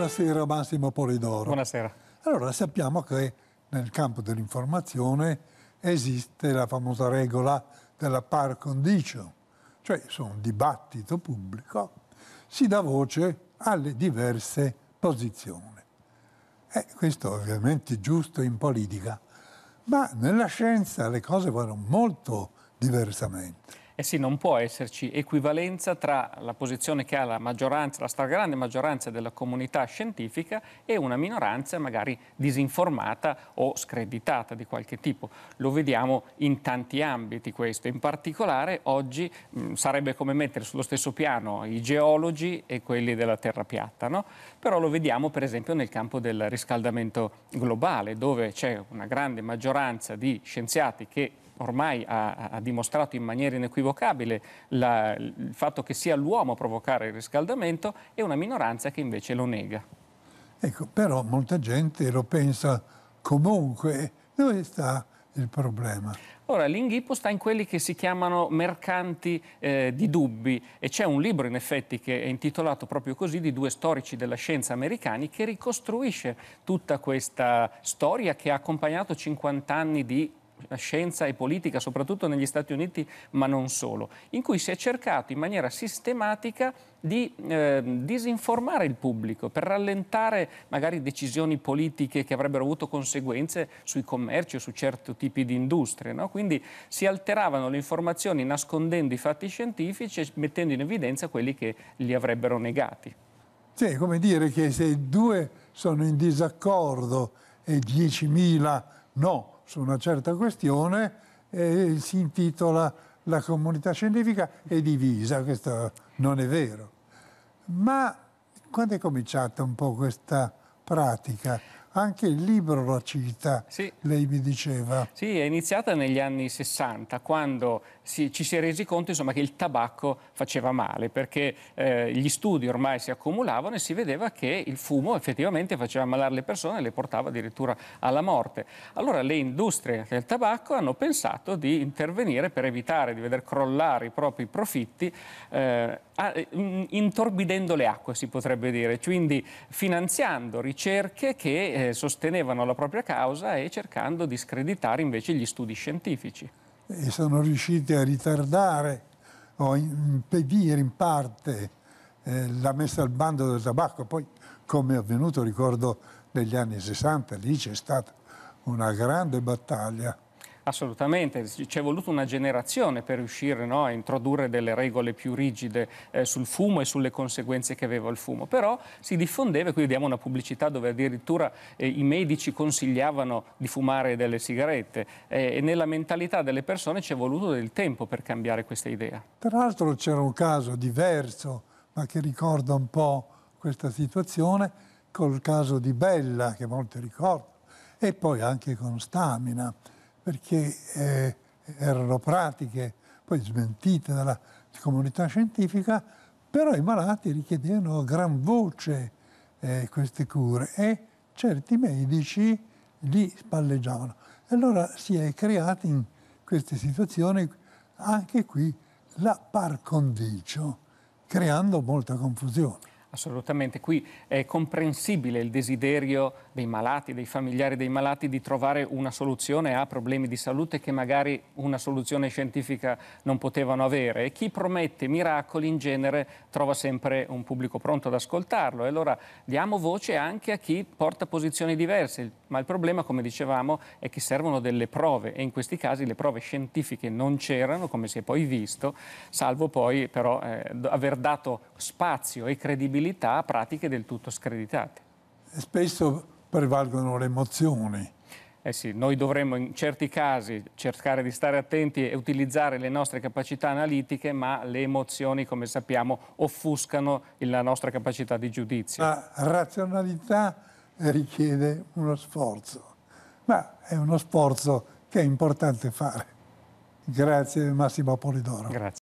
Buonasera Massimo Polidoro. Buonasera. Allora sappiamo che nel campo dell'informazione esiste la famosa regola della par condicio, cioè su un dibattito pubblico si dà voce alle diverse posizioni. Eh, questo ovviamente è giusto in politica, ma nella scienza le cose vanno molto diversamente. Eh sì, non può esserci equivalenza tra la posizione che ha la maggioranza, la stragrande maggioranza della comunità scientifica e una minoranza magari disinformata o screditata di qualche tipo. Lo vediamo in tanti ambiti questo. In particolare oggi mh, mm, sarebbe come mettere sullo stesso piano i geologi e quelli della terra piatta, no? Però lo vediamo per esempio nel campo del riscaldamento globale, dove c'è una grande maggioranza di scienziati che ormai ha, ha dimostrato in maniera inequivocabile la, il fatto che sia l'uomo a provocare il riscaldamento e una minoranza che invece lo nega. Ecco, però molta gente lo pensa comunque. Dove sta il problema? Ora, l'inghippo sta in quelli che si chiamano mercanti eh, di dubbi e c'è un libro in effetti che è intitolato proprio così di due storici della scienza americani che ricostruisce tutta questa storia che ha accompagnato 50 anni di scienza e politica, soprattutto negli Stati Uniti, ma non solo, in cui si è cercato in maniera sistematica di eh, disinformare il pubblico per rallentare magari decisioni politiche che avrebbero avuto conseguenze sui commerci o su certi tipi di industrie. No? Quindi si alteravano le informazioni nascondendo i fatti scientifici e mettendo in evidenza quelli che li avrebbero negati. Sì, come dire che se due sono in disaccordo e 10.000 no, su una certa questione e si intitola La comunità scientifica è divisa, questo non è vero. Ma quando è cominciata un po' questa pratica? anche il libro la cita, sì. lei mi diceva. Sì, è iniziata negli anni 60, quando si, ci si è resi conto insomma, che il tabacco faceva male, perché eh, gli studi ormai si accumulavano e si vedeva che il fumo effettivamente faceva malare le persone e le portava addirittura alla morte. Allora le industrie del tabacco hanno pensato di intervenire per evitare di veder crollare i propri profitti, eh, intorbidendo le acque si potrebbe dire, quindi finanziando ricerche che eh, sostenevano la propria causa e cercando di screditare invece gli studi scientifici. E sono riusciti a ritardare o impedire in parte eh, la messa al bando del tabacco. Poi, come è avvenuto, ricordo negli anni 60, lì c'è stata una grande battaglia Assolutamente, ci è voluta una generazione per riuscire no, a introdurre delle regole più rigide eh, sul fumo e sulle conseguenze che aveva il fumo, però si diffondeva, qui vediamo una pubblicità dove addirittura eh, i medici consigliavano di fumare delle sigarette eh, e nella mentalità delle persone ci è voluto del tempo per cambiare questa idea. Tra l'altro c'era un caso diverso, ma che ricorda un po' questa situazione, col caso di Bella, che molti ricordano, e poi anche con Stamina perché eh, erano pratiche poi smentite dalla comunità scientifica, però i malati richiedevano a gran voce eh, queste cure e certi medici li spalleggiavano. E Allora si è creata in queste situazioni anche qui la par condicio, creando molta confusione. Assolutamente, qui è comprensibile il desiderio dei malati, dei familiari dei malati di trovare una soluzione a problemi di salute che magari una soluzione scientifica non potevano avere e chi promette miracoli in genere trova sempre un pubblico pronto ad ascoltarlo e allora diamo voce anche a chi porta posizioni diverse, ma il problema come dicevamo è che servono delle prove e in questi casi le prove scientifiche non c'erano come si è poi visto, salvo poi però eh, aver dato spazio e credibilità a pratiche del tutto screditate. Spesso prevalgono le emozioni. Eh sì, noi dovremmo in certi casi cercare di stare attenti e utilizzare le nostre capacità analitiche, ma le emozioni, come sappiamo, offuscano la nostra capacità di giudizio. La razionalità richiede uno sforzo, ma è uno sforzo che è importante fare. Grazie Massimo Polidoro. Grazie.